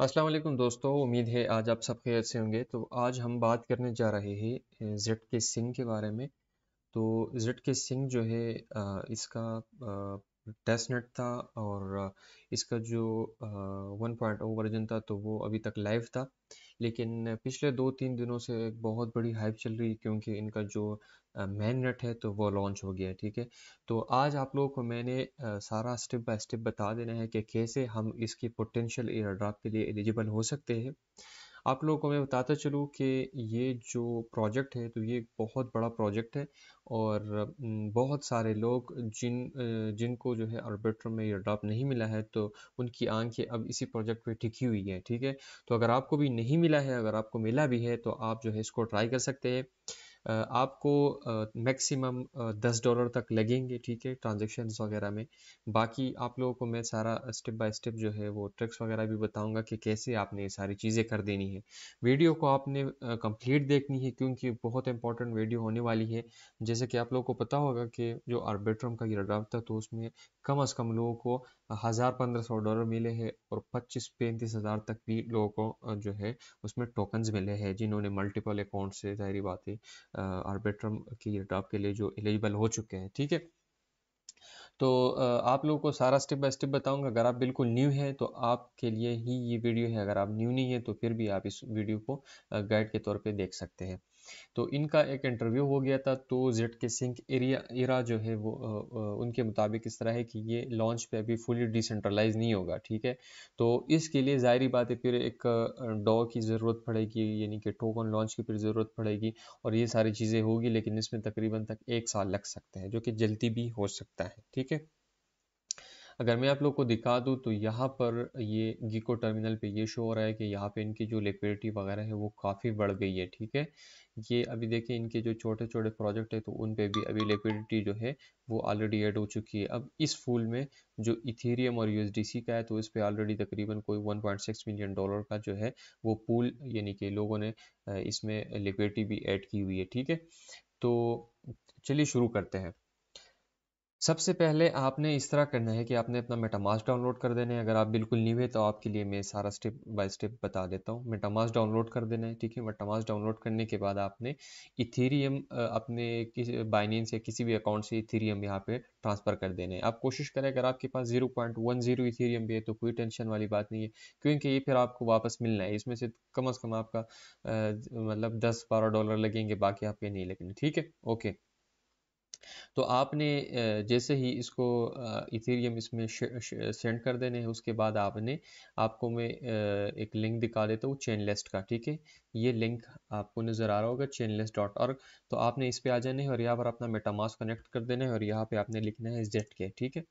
अस्सलाम वालेकुम दोस्तों उम्मीद है आज आप सब खैर से होंगे तो आज हम बात करने जा रहे हैं जेड के सिंह के बारे में तो जेड के सिंह जो है इसका टेस्टनेट था और इसका जो 1.0 वर्जन था तो वो अभी तक लाइव था लेकिन पिछले दो तीन दिनों से एक बहुत बड़ी हाइप चल रही क्योंकि इनका जो नट है तो वो लॉन्च हो गया ठीक है तो आज आप लोगों को मैंने सारा स्टेप बाय स्टेप बता देना है कि कैसे हम इसकी पोटेंशियल एयर ड्राप के लिए एलिजिबल हो सकते हैं आप लोगों को मैं बताता चलूँ कि ये जो प्रोजेक्ट है तो ये बहुत बड़ा प्रोजेक्ट है और बहुत सारे लोग जिन जिनको जो है ऑर्बिटर में एयर ड्राप नहीं मिला है तो उनकी आंखें अब इसी प्रोजेक्ट पे टिकी हुई है ठीक है तो अगर आपको भी नहीं मिला है अगर आपको मिला भी है तो आप जो है इसको ट्राई कर सकते हैं आपको मैक्सिमम दस डॉलर तक लगेंगे ठीक है ट्रांजेक्शन वगैरह में बाकी आप लोगों को मैं सारा स्टेप बाय स्टेप जो है वो ट्रिक्स वगैरह भी बताऊंगा कि कैसे आपने ये सारी चीज़ें कर देनी है वीडियो को आपने कंप्लीट देखनी है क्योंकि बहुत इंपॉर्टेंट वीडियो होने वाली है जैसे कि आप लोगों को पता होगा कि जो आर्बिट्रम का ये ड्राफ्ट था तो उसमें कम अज़ कम लोगों को हज़ार पंद्रह सौ डॉलर मिले हैं और पच्चीस पैंतीस हज़ार तक भी लोगों को जो है उसमें टोकन्स मिले हैं जिन्होंने मल्टीपल अकाउंट से जाहरी बात है आर्बिट्रम की रिटॉप के लिए जो एलिजिबल हो चुके हैं ठीक है थीके? तो आप लोगों को सारा स्टेप बाय स्टेप बताऊंगा अगर आप बिल्कुल न्यू हैं तो आपके लिए ही ये वीडियो है अगर आप न्यू नहीं है तो फिर भी आप इस वीडियो को गाइड के तौर पे देख सकते हैं तो इनका एक इंटरव्यू हो गया था तो jet K sink area era जो है वो उनके मुताबिक इस तरह है कि ये लॉन्च पे अभी फुली डिसेंट्रलाइज नहीं होगा ठीक है तो इसके लिए जाहिर बात है फिर एक डॉ की ज़रूरत पड़ेगी यानी कि टोकन लॉन्च की फिर ज़रूरत पड़ेगी और ये सारी चीज़ें होगी लेकिन इसमें तकरीबन तक एक साल लग सकते हैं जो कि जल्दी भी हो सकता है ठीक है अगर मैं आप लोग को दिखा दूँ तो यहाँ पर ये गीको टर्मिनल पे ये शो हो रहा है कि यहाँ पे इनकी जो लिक्विडिटी वगैरह है वो काफ़ी बढ़ गई है ठीक है ये अभी देखिए इनके जो छोटे छोटे प्रोजेक्ट है तो उन पे भी अभी लिक्विडिटी जो है वो ऑलरेडी ऐड हो चुकी है अब इस फूल में जो इथेरियम और यूएसडीसी का है तो इस पर ऑलरेडी तकरीबन कोई 1.6 मिलियन डॉलर का जो है वो पूल यानी कि लोगों ने इसमें लिक्विडिटी भी ऐड की हुई है ठीक है तो चलिए शुरू करते हैं सबसे पहले आपने इस तरह करना है कि आपने अपना मेटामास डाउनलोड कर देना है अगर आप बिल्कुल नहीं हुए तो आपके लिए मैं सारा स्टेप बाय स्टेप बता देता हूँ मेटामास डाउनलोड कर देना है ठीक है मेटामास डाउनलोड करने के बाद आपने इथेरियम अपने किसी बाइनेंस या किसी भी अकाउंट से इथेरियम यहाँ पे ट्रांसफ़र कर देना है आप कोशिश करें अगर आपके पास zero point one zero Ethereum भी है तो कोई टेंशन वाली बात नहीं है क्योंकि ये फिर आपको वापस मिलना है इसमें से कम अज़ कम आपका मतलब दस बारह डॉलर लगेंगे बाकी आपके नहीं लगेंगे ठीक है ओके तो आपने जैसे ही इसको इथेरियम इसमें सेंड कर देने हैं उसके बाद आपने आपको मैं एक लिंक दिखा देता हूँ चेन लिस्ट का ठीक है ये लिंक आपको नज़र आ रहा होगा चेन लिस्ट डॉट और तो आपने इस पर आ जाना है और यहाँ पर अपना मेटामास कनेक्ट कर देना है और यहाँ पे आपने लिखना है जेट के ठीक है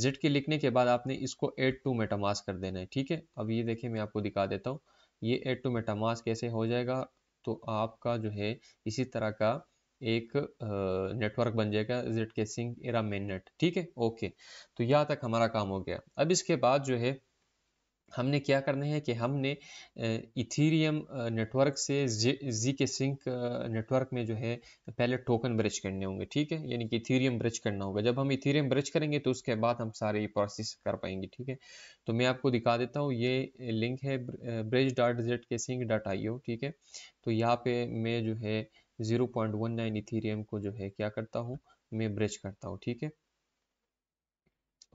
जेट के लिखने के बाद आपने इसको एड टू मेटामास कर देना है ठीक है अब ये देखिए मैं आपको दिखा देता हूँ ये एड टू मेटामास कैसे हो जाएगा तो आपका जो है इसी तरह का एक नेटवर्क बन जाएगा के केसिंग एरा मेन नेट ठीक है ओके तो यहाँ तक हमारा काम हो गया अब इसके बाद जो है हमने क्या करना है कि हमने इथीरियम नेटवर्क से जी के सिंक नेटवर्क में जो है पहले टोकन ब्रिज करने होंगे ठीक है यानी कि इथीरियम ब्रिज करना होगा जब हम इथीरियम ब्रिज करेंगे तो उसके बाद हम सारे ये प्रोसेस कर पाएंगे ठीक है तो मैं आपको दिखा देता हूँ ये लिंक है bridge dot zed K sync dot I ठीक है तो यहाँ पे मैं जो है zero point one nine Ethereum को जो है क्या करता हूँ मैं ब्रेच करता हूँ ठीक है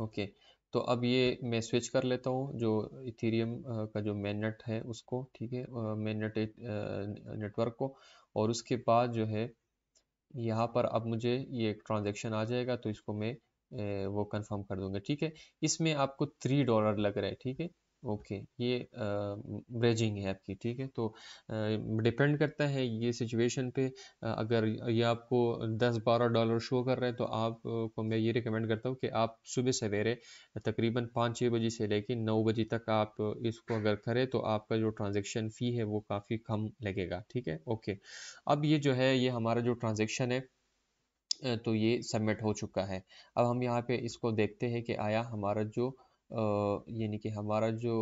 ओके तो अब ये मैं स्विच कर लेता हूँ जो इथीरियम का जो नेट है उसको ठीक है नेट नेटवर्क को और उसके बाद जो है यहाँ पर अब मुझे ये एक ट्रांजेक्शन आ जाएगा तो इसको मैं वो कंफर्म कर दूंगा ठीक है इसमें आपको थ्री डॉलर लग रहा है ठीक है ओके ये ब्रेजिंग है आपकी ठीक है तो डिपेंड करता है ये सिचुएशन पे अगर ये आपको 10-12 डॉलर शो कर रहे हैं तो आपको मैं ये रिकमेंड करता हूँ कि आप सुबह सवेरे तकरीबन पाँच छः बजे से लेके नौ बजे तक आप इसको अगर करें तो आपका जो ट्रांजेक्शन फ़ी है वो काफ़ी कम लगेगा ठीक है ओके अब ये जो है ये हमारा जो ट्रांजेक्शन है तो ये सबमिट हो चुका है अब हम यहाँ पे इसको देखते हैं कि आया हमारा जो यानी कि हमारा जो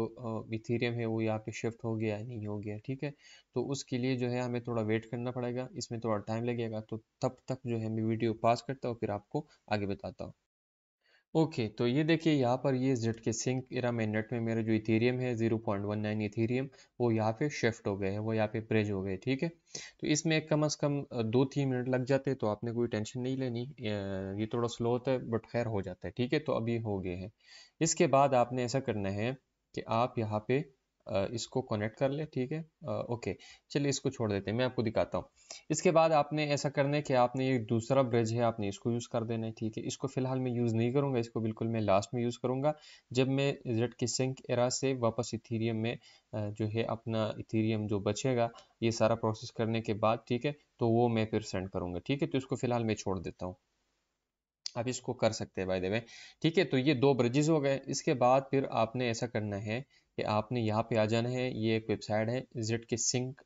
इथेरियम है वो यहाँ पे शिफ्ट हो गया नहीं हो गया ठीक है तो उसके लिए जो है हमें थोड़ा वेट करना पड़ेगा इसमें थोड़ा टाइम लगेगा तो तब तक जो है मैं वीडियो पास करता हूँ फिर आपको आगे बताता हूँ ओके okay, तो ये देखिए यहाँ पर ये जेड के सिंक इरा में नेट में मेरा जो इथेरियम है 0.19 इथेरियम वो यहाँ पे शिफ्ट हो गए हैं वो यहाँ पे ब्रिज हो गए ठीक है तो इसमें कम से कम दो तीन मिनट लग जाते तो आपने कोई टेंशन नहीं लेनी ये थोड़ा स्लो होता है बट खैर हो जाता है ठीक है तो अभी हो गए हैं इसके बाद आपने ऐसा करना है कि आप यहाँ पे इसको कनेक्ट कर ले ठीक है ओके चलिए इसको छोड़ देते हैं मैं आपको दिखाता हूँ इसके बाद आपने ऐसा करना है कि आपने ये दूसरा ब्रिज है आपने इसको यूज़ कर देना है ठीक है इसको फिलहाल मैं यूज़ नहीं करूँगा इसको बिल्कुल मैं लास्ट में यूज़ करूँगा जब मैं जेड के सिंक एरा से वापस इथीरियम में जो है अपना इथीरियम जो बचेगा ये सारा प्रोसेस करने के बाद ठीक है तो वो मैं फिर सेंड करूँगा ठीक है तो इसको फिलहाल मैं छोड़ देता हूँ आप इसको कर सकते हैं भाई देवे ठीक है तो ये दो ब्रिजेस हो गए इसके बाद फिर आपने ऐसा करना है कि आपने यहाँ पे आ जाना है ये एक वेबसाइट है zed K sync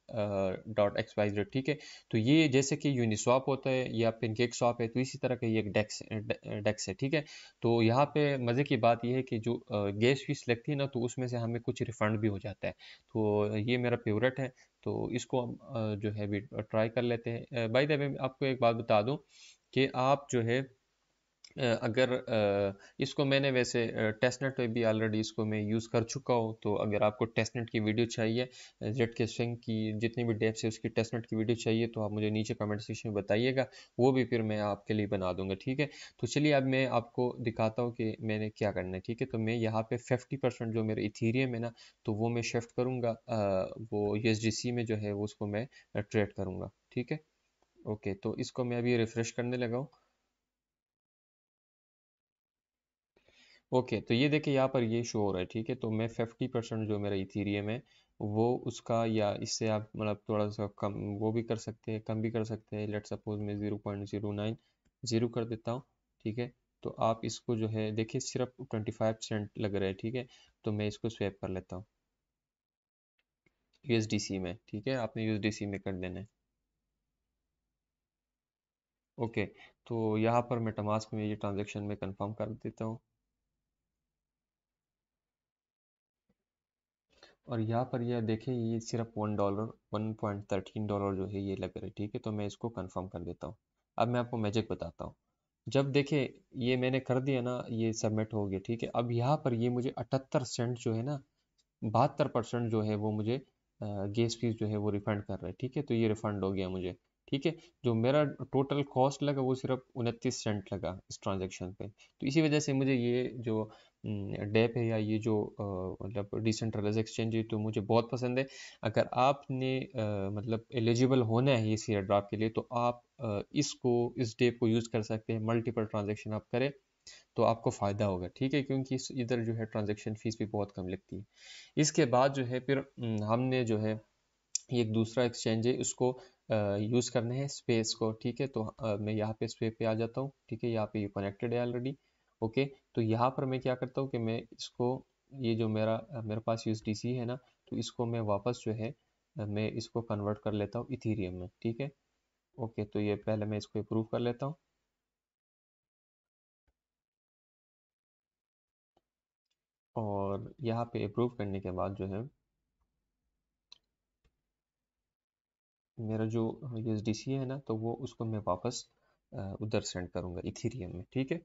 dot X Y Z ठीक है तो ये जैसे कि यूनिस्वाप होता है या पिनकेक स्वाप है तो इसी तरह का ये एक डेक्स डेक्स है ठीक है तो यहाँ पे मज़े की बात यह है कि जो गैस फीस लगती है ना तो उसमें से हमें कुछ रिफंड भी हो जाता है तो ये मेरा फेवरेट है तो इसको हम जो है भी ट्राई कर लेते हैं बाई द आपको एक बात बता दूँ कि आप जो है अगर इसको मैंने वैसे टेस्टनेट पे भी ऑलरेडी इसको मैं यूज़ कर चुका हूँ तो अगर आपको टेस्टनेट की वीडियो चाहिए जेट के स्विंग की जितनी भी डेप्स है उसकी टेस्टनेट की वीडियो चाहिए तो आप मुझे नीचे कमेंट सेक्शन में बताइएगा वो भी फिर मैं आपके लिए बना दूंगा ठीक है तो चलिए अब मैं आपको दिखाता हूँ कि मैंने क्या करना है ठीक है तो मैं यहाँ पर फिफ्टी जो मेरे इथीरियम है ना तो वो मैं शिफ्ट करूँगा वो यू में जो है वो उसको मैं ट्रेड करूँगा ठीक है ओके तो इसको मैं अभी रिफ़्रेश करने लगाऊँ ओके तो ये देखिए यहाँ पर ये शो हो रहा है ठीक है तो मैं फिफ्टी परसेंट जो मेरा इथीरियम है वो उसका या इससे आप मतलब थोड़ा सा कम वो भी कर सकते हैं कम भी कर सकते हैं लेट सपोज मैं zero point zero nine zero कर देता हूँ ठीक है तो आप इसको जो है देखिए सिर्फ ट्वेंटी फाइव परसेंट लग रहा है ठीक है तो मैं इसको स्वेप कर लेता हूँ यू में ठीक है आपने यू में कर देना है ओके तो यहाँ पर मैं टमास में ये ट्रांजेक्शन में कन्फर्म कर देता हूँ और यहाँ पर यह देखें ये सिर्फ one dollar one point thirteen dollar जो है ये लग रहा है ठीक है तो मैं इसको कंफर्म कर देता हूँ अब मैं आपको मैजिक बताता हूँ जब देखें ये मैंने कर दिया ना ये सबमिट हो गया ठीक है अब यहाँ पर ये मुझे अठहत्तर सेंट जो है ना बहत्तर परसेंट जो है वो मुझे गैस फीस जो है वो रिफंड कर रहा है ठीक है तो ये रिफंड हो गया मुझे ठीक है जो मेरा टोटल कॉस्ट लगा वो सिर्फ उनतीस सेंट लगा इस ट्रांजेक्शन पे तो इसी वजह से मुझे ये जो हम्म, डेप है या ये जो मतलब डिसेंट्रलाइज एक्सचेंज है तो मुझे बहुत पसंद है अगर आपने मतलब एलिजिबल होना है इस एयर ड्राफ्ट के लिए तो आप इसको इस डेप को यूज़ कर सकते हैं मल्टीपल ट्रांजेक्शन आप करें तो आपको फ़ायदा होगा ठीक है क्योंकि इधर जो है ट्रांजेक्शन फ़ीस भी बहुत कम लगती है इसके बाद जो है फिर हम्म, हमने जो है एक दूसरा एक्सचेंज है उसको यूज़ करना है स्पेस को ठीक है तो मैं यहाँ पे स्पेस पे आ जाता हूँ ठीक है यहाँ पे ये कनेक्टेड है ऑलरेडी ओके तो यहाँ पर मैं क्या करता हूँ कि मैं इसको ये जो मेरा मेरे पास यू है ना तो इसको मैं वापस जो है मैं इसको कन्वर्ट कर लेता हूँ इथीरियम में ठीक है ओके तो ये पहले मैं इसको अप्रूव कर लेता हूँ और यहाँ पे अप्रूव करने के बाद जो है मेरा जो यू है ना तो वो उसको मैं वापस उधर सेंड करूँगा इथीरियम में ठीक है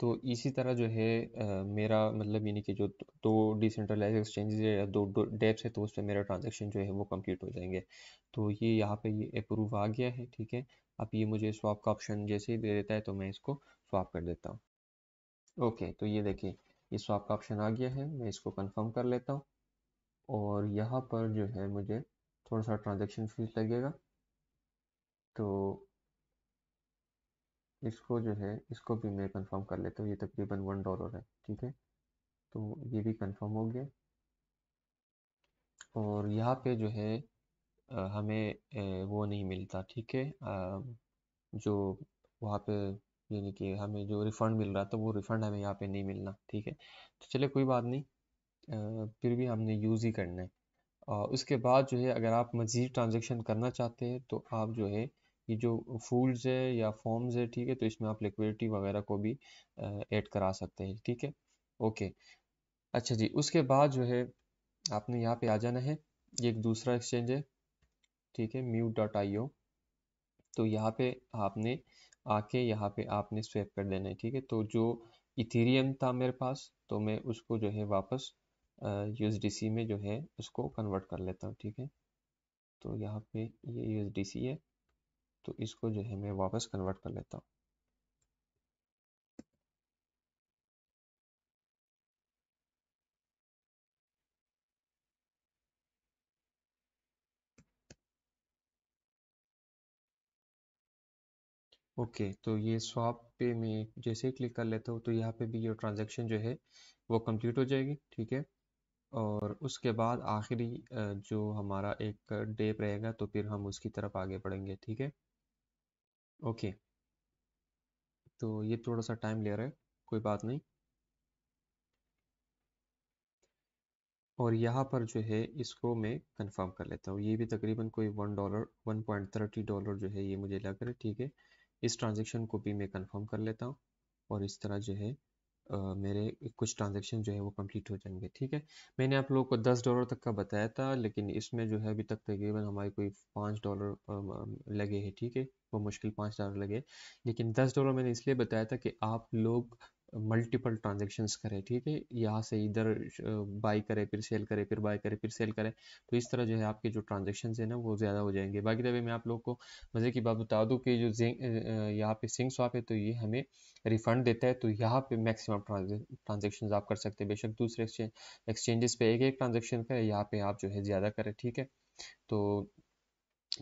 तो इसी तरह जो है आ, मेरा मतलब यानी कि जो दो डिसेंट्रलाइज है या दो, डेप्स है तो उस पर मेरा ट्रांजेक्शन जो है वो कम्प्लीट हो जाएंगे तो ये यहाँ पे ये अप्रूव आ गया है ठीक है अब ये मुझे स्वाप का ऑप्शन जैसे ही दे देता है तो मैं इसको स्वाप कर देता हूँ ओके तो ये देखिए ये स्वाप का ऑप्शन आ गया है मैं इसको कन्फर्म कर लेता हूँ और यहाँ पर जो है मुझे थोड़ा सा ट्रांजेक्शन फीस लगेगा तो इसको जो है इसको भी मैं कंफर्म कर लेता हूँ ये तकरीबन वन डॉलर है ठीक है तो ये भी कंफर्म हो गया और यहाँ पे जो है हमें वो नहीं मिलता ठीक है जो वहाँ पे यानी कि हमें जो रिफ़ंड मिल रहा था वो रिफ़ंड हमें यहाँ पे नहीं मिलना ठीक है तो चले कोई बात नहीं फिर भी हमने यूज़ ही करना है और उसके बाद जो है अगर आप मज़ीद ट्रांजेक्शन करना चाहते हैं तो आप जो है ये जो फूल्स है या फॉर्म्स है ठीक है तो इसमें आप लिक्विडिटी वगैरह को भी ऐड करा सकते हैं ठीक है ओके अच्छा जी उसके बाद जो है आपने यहाँ पे आ जाना है ये एक दूसरा एक्सचेंज है ठीक है म्यू डॉट आई ओ तो यहाँ पे आपने आके यहाँ पे आपने स्वेप कर देना है ठीक है तो जो इथेरियम था मेरे पास तो मैं उसको जो है वापस सी में जो है उसको कन्वर्ट कर लेता हूँ ठीक है तो यहाँ पे ये सी है तो इसको जो है मैं वापस कन्वर्ट कर लेता हूँ ओके okay, तो ये स्वाप पे मैं जैसे ही क्लिक कर लेता हूँ तो यहाँ पे भी ये ट्रांजेक्शन जो है वो कंप्लीट हो जाएगी ठीक है और उसके बाद आखिरी जो हमारा एक डेप रहेगा तो फिर हम उसकी तरफ आगे बढ़ेंगे ठीक है ओके तो ये थोड़ा सा टाइम ले रहा है कोई बात नहीं और यहाँ पर जो है इसको मैं कंफर्म कर लेता हूँ ये भी तकरीबन कोई one dollar one point thirty dollar जो है ये मुझे लग रहा है ठीक है इस ट्रांजेक्शन को भी मैं कंफर्म कर लेता हूँ और इस तरह जो है मेरे कुछ ट्रांजेक्शन जो है वो कंप्लीट हो जाएंगे ठीक है मैंने आप लोगों को दस डॉलर तक का बताया था लेकिन इसमें जो है अभी तक तकरीबन हमारे कोई पाँच डॉलर लगे हैं ठीक है वो मुश्किल पाँच डॉलर लगे लेकिन दस डॉलर मैंने इसलिए बताया था कि आप लोग मल्टीपल ट्रांजेक्शन्स करें ठीक है यहाँ से इधर बाई करे फिर सेल करे फिर बाई करे फिर सेल करें तो इस तरह जो है आपके जो ट्रांजेक्शन है ना वो ज़्यादा हो जाएंगे बाकी तभी मैं आप लोग को मज़े की बात बता दूँ कि जो यहाँ पे सिंग स्वाप है तो ये हमें रिफंड देता है तो यहाँ पे मैक्सिमम ट्रांजेक्शन आप कर सकते हैं बेशक दूसरे एक्सचेंजेस पे एक एक ट्रांजेक्शन करें यहाँ पे आप जो है ज़्यादा करें ठीक है तो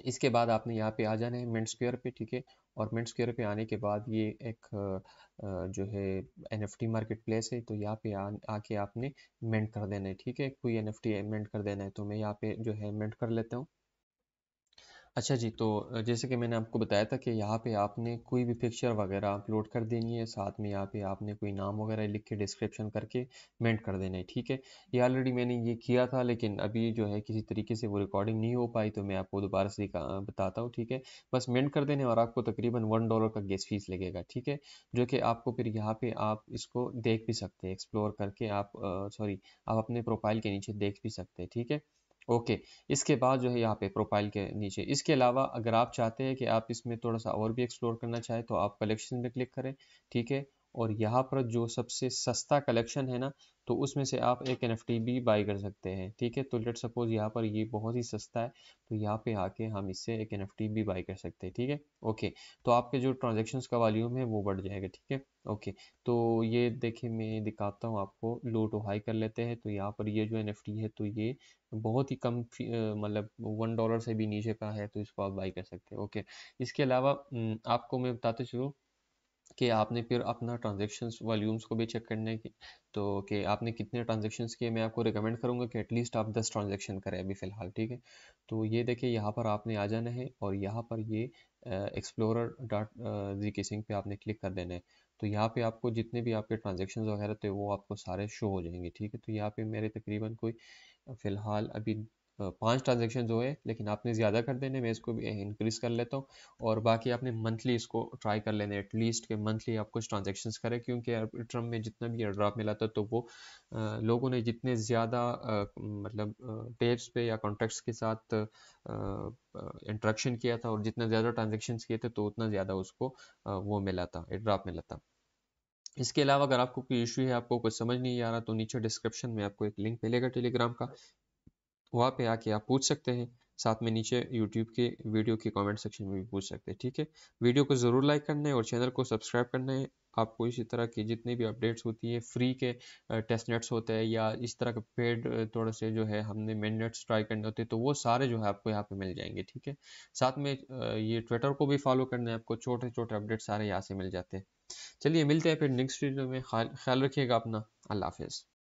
इसके बाद आपने यहाँ पे आ जाना है मिनट स्क्वेयर पे ठीक है और मिनट स्क्वेयर पे आने के बाद ये एक जो है N F T market place है तो यहाँ पे आके आपने मेंट कर देना है ठीक है कोई एनएफटी एफ मेंट कर देना है तो मैं यहाँ पे जो है मेंट कर लेता हूँ अच्छा जी, तो जैसे कि मैंने आपको बताया था कि यहाँ पे आपने कोई भी पिक्चर वगैरह अपलोड कर देनी है, साथ में यहाँ पे आपने कोई नाम वगैरह लिख के डिस्क्रिप्शन करके मेंट कर देना है, ठीक है? ये ऑलरेडी मैंने ये किया था लेकिन अभी जो है किसी तरीके से वो रिकॉर्डिंग नहीं हो पाई तो मैं आपको दोबारा से बताता हूँ, ठीक है? बस मेंट कर देने और आपको तकरीबन वन डॉलर का गेस फीस लगेगा, ठीक है? जो कि आपको फिर यहाँ पर आप इसको देख भी सकते हैं एक्सप्लोर करके आप सॉरी आप अपने प्रोफाइल के नीचे देख भी सकते हैं, ठीक है? ओके इसके बाद जो है यहाँ पे प्रोफाइल के नीचे इसके अलावा अगर आप चाहते हैं कि आप इसमें थोड़ा सा और भी एक्सप्लोर करना चाहें तो आप कलेक्शन में क्लिक करें ठीक है और यहाँ पर जो सबसे सस्ता कलेक्शन है ना तो उसमें से आप एक एन भी बाई कर सकते हैं ठीक है तो लेट सपोज यहाँ पर ये बहुत ही सस्ता है तो यहाँ पे आके हम इससे एक एन भी बाई कर सकते हैं ठीक है ओके तो आपके जो ट्रांजेक्शन का वॉल्यूम है वो बढ़ जाएगा ठीक है ओके तो ये देखिए मैं दिखाता हूँ आपको लो टू हाई कर लेते हैं तो यहाँ पर ये जो एन है तो ये बहुत ही कम मतलब वन डॉलर से भी नीचे का है तो इसको आप बाई कर सकते हैं ओके इसके अलावा हम्म, आपको मैं बताते चलूँ कि आपने फिर अपना ट्रांजेक्शन वॉल्यूम्स को भी चेक करने की तो कि आपने कितने ट्रांजेक्शन किए मैं आपको रिकमेंड करूँगा कि एटलीस्ट आप दस ट्रांजेक्शन करें अभी फ़िलहाल ठीक है तो ये देखिए यहाँ पर आपने आ जाना है और यहाँ पर ये एक्सप्लोरर डॉट जी के सिंह पे आपने क्लिक कर देना है तो यहाँ पे आपको जितने भी आपके ट्रांजेक्शन वगैरह थे वो आपको सारे शो हो जाएंगे ठीक है तो यहाँ पे मेरे तकरीबन कोई फ़िलहाल अभी पांच ट्रांजेक्शन जो है लेकिन आपने ज़्यादा कर देने मैं इसको भी इंक्रीज़ कर लेता हूँ और बाकी आपने मंथली इसको ट्राई कर लेने एटलीस्ट के मंथली आप कुछ ट्रांजेक्शन करें क्योंकि ट्रम में जितना भी एयरड्राफ मिला था तो वो आ, लोगों ने जितने ज़्यादा मतलब टेप्स पे या कॉन्ट्रैक्ट्स के साथ इंट्रैक्शन किया था और जितना ज़्यादा ट्रांजेक्शन किए थे तो उतना ज़्यादा उसको आ, वो मिला था ड्राप मिला था इसके अलावा अगर आपको कोई इशू है आपको कुछ समझ नहीं आ रहा तो नीचे डिस्क्रिप्शन में आपको एक लिंक मिलेगा टेलीग्राम का वहाँ पे आके आप पूछ सकते हैं साथ में नीचे यूट्यूब के वीडियो के कमेंट सेक्शन में भी पूछ सकते हैं ठीक है वीडियो को ज़रूर लाइक करना है और चैनल को सब्सक्राइब करना है आपको इसी तरह की जितनी भी अपडेट्स होती है फ्री के टेस्ट नेट्स होते हैं या इस तरह के पेड थोड़े से जो है हमने मेन नेट्स ट्राई करने होते हैं तो वो सारे जो है आपको यहाँ पे मिल जाएंगे ठीक है साथ में ये ट्विटर को भी फॉलो करना है आपको छोटे छोटे अपडेट सारे यहाँ से मिल जाते हैं चलिए मिलते हैं फिर नेक्स्ट वीडियो में ख्याल रखिएगा अपना अल्लाह हाफिज़